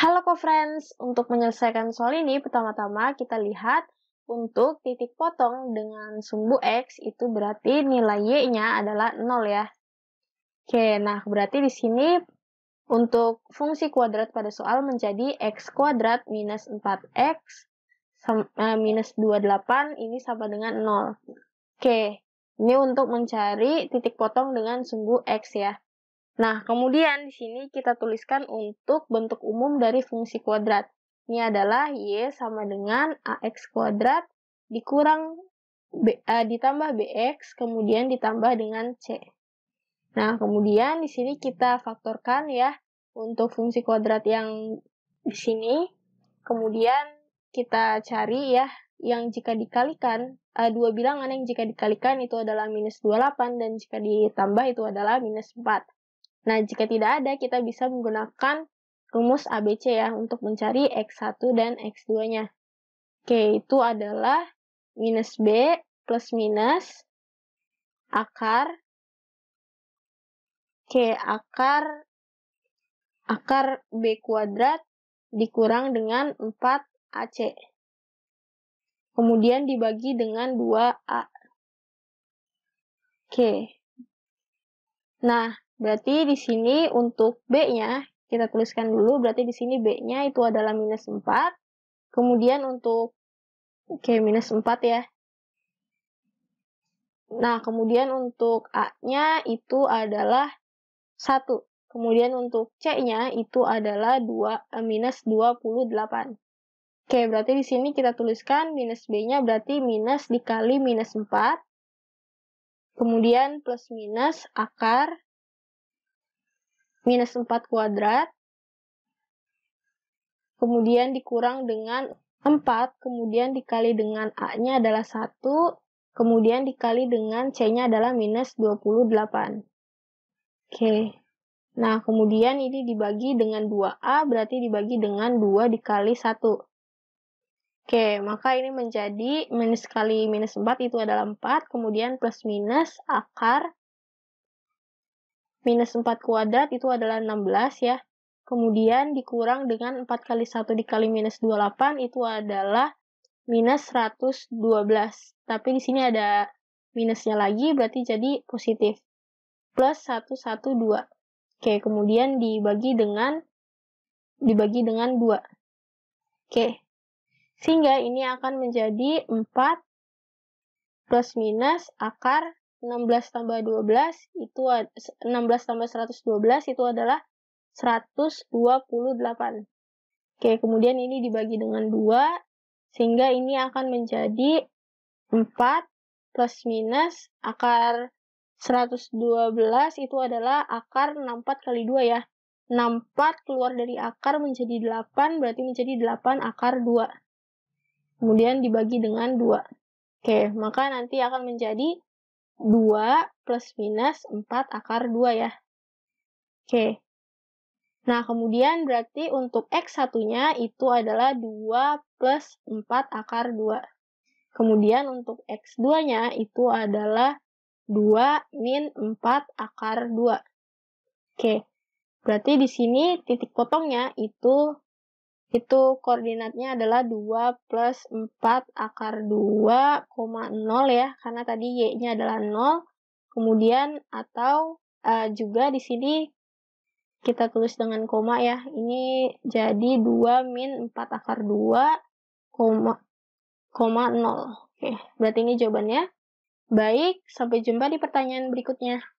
Halo co-friends, untuk menyelesaikan soal ini pertama-tama kita lihat untuk titik potong dengan sumbu X itu berarti nilai Y-nya adalah 0 ya. Oke, nah berarti di sini untuk fungsi kuadrat pada soal menjadi X kuadrat minus 4X eh, minus 28 ini sama dengan 0. Oke, ini untuk mencari titik potong dengan sumbu X ya. Nah, kemudian di sini kita tuliskan untuk bentuk umum dari fungsi kuadrat. Ini adalah Y sama dengan AX kuadrat dikurang B, uh, ditambah BX, kemudian ditambah dengan C. Nah, kemudian di sini kita faktorkan ya untuk fungsi kuadrat yang di sini. Kemudian kita cari ya yang jika dikalikan, uh, dua bilangan yang jika dikalikan itu adalah minus 28 dan jika ditambah itu adalah minus 4. Nah, jika tidak ada, kita bisa menggunakan rumus ABC ya untuk mencari X1 dan X2-nya. Oke, itu adalah minus B plus minus akar. Oke, akar akar B kuadrat dikurang dengan 4AC. Kemudian dibagi dengan 2A. Oke. Nah, Berarti di sini untuk B-nya kita tuliskan dulu. Berarti di sini B-nya itu adalah minus 4. Kemudian untuk, oke okay, minus 4 ya. Nah, kemudian untuk A-nya itu adalah 1. Kemudian untuk C-nya itu adalah 2, eh, minus 28. Oke, berarti di sini kita tuliskan minus B-nya berarti minus dikali minus 4. Kemudian plus minus akar minus 4 kuadrat, kemudian dikurang dengan 4, kemudian dikali dengan A-nya adalah 1, kemudian dikali dengan C-nya adalah minus 28. Oke, nah kemudian ini dibagi dengan 2A, berarti dibagi dengan 2 dikali 1. Oke, maka ini menjadi minus kali minus 4 itu adalah 4, kemudian plus minus akar minus 4 kuadrat itu adalah 16 ya. Kemudian dikurang dengan 4 kali 1 dikali minus 28 itu adalah minus 112. Tapi di sini ada minusnya lagi berarti jadi positif. Plus 112. Oke, kemudian dibagi dengan dibagi dengan 2. Oke. Sehingga ini akan menjadi 4 plus minus akar 16 tambah 12 itu 16 tambah 112 itu adalah 128. Oke, kemudian ini dibagi dengan 2 sehingga ini akan menjadi 4 plus minus akar 112 itu adalah akar 64 kali 2 ya. 64 keluar dari akar menjadi 8 berarti menjadi 8 akar 2. Kemudian dibagi dengan 2. Oke, maka nanti akan menjadi 2 plus minus 4 akar 2 ya. Oke. Nah, kemudian berarti untuk X satunya itu adalah 2 plus 4 akar 2. Kemudian untuk X2-nya itu adalah 2 min 4 akar 2. Oke, berarti di sini titik potongnya itu itu koordinatnya adalah 2 plus 4 akar 2, 0 ya, karena tadi Y-nya adalah 0. Kemudian atau uh, juga di sini kita tulis dengan koma ya. Ini jadi 2 min 4 akar 2, koma, koma 0. Oke, berarti ini jawabannya. Baik, sampai jumpa di pertanyaan berikutnya.